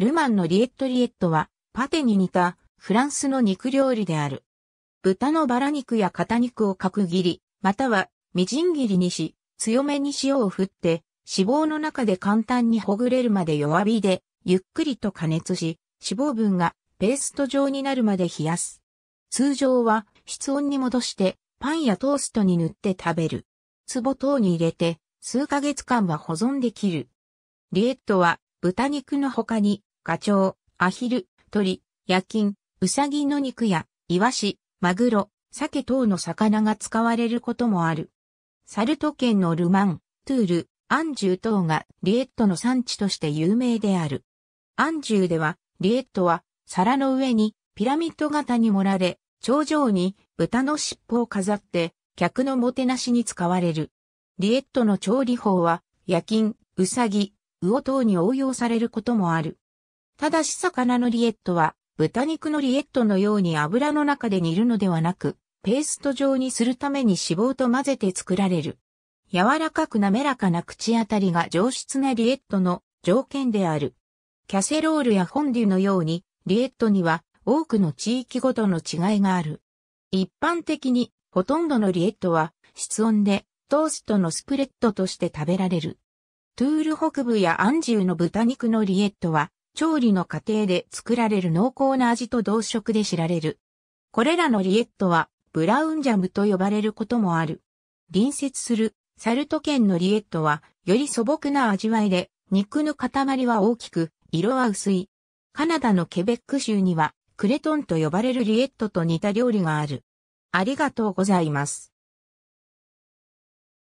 ルマンのリエットリエットは、パテに似たフランスの肉料理である。豚のバラ肉や肩肉を角切り、またはみじん切りにし、強めに塩を振って、脂肪の中で簡単にほぐれるまで弱火で、ゆっくりと加熱し、脂肪分がペースト状になるまで冷やす。通常は室温に戻して、パンやトーストに塗って食べる。壺等に入れて、数ヶ月間は保存できる。リエットは豚肉の他にガチョウ、アヒル、鳥、キン、ウサギの肉や、イワシ、マグロ、鮭等の魚が使われることもある。サルト県のルマン、トゥール、アンジュ等がリエットの産地として有名である。アンジュでは、リエットは皿の上にピラミッド型に盛られ、頂上に豚の尻尾を飾って客のもてなしに使われる。リエットの調理法は、夜勤、ウサギ、魚等に応用されることもある。ただし魚のリエットは、豚肉のリエットのように油の中で煮るのではなく、ペースト状にするために脂肪と混ぜて作られる。柔らかく滑らかな口当たりが上質なリエットの条件である。キャセロールやフォンデュのように、リエットには多くの地域ごとの違いがある。一般的に、ほとんどのリエットは、室温でトーストのスプレッドとして食べられる。トゥール北部やアンジュの豚肉のリエットは、調理の過程で作られる濃厚な味と同色で知られる。これらのリエットはブラウンジャムと呼ばれることもある。隣接するサルト県のリエットはより素朴な味わいで肉の塊は大きく色は薄い。カナダのケベック州にはクレトンと呼ばれるリエットと似た料理がある。ありがとうございます。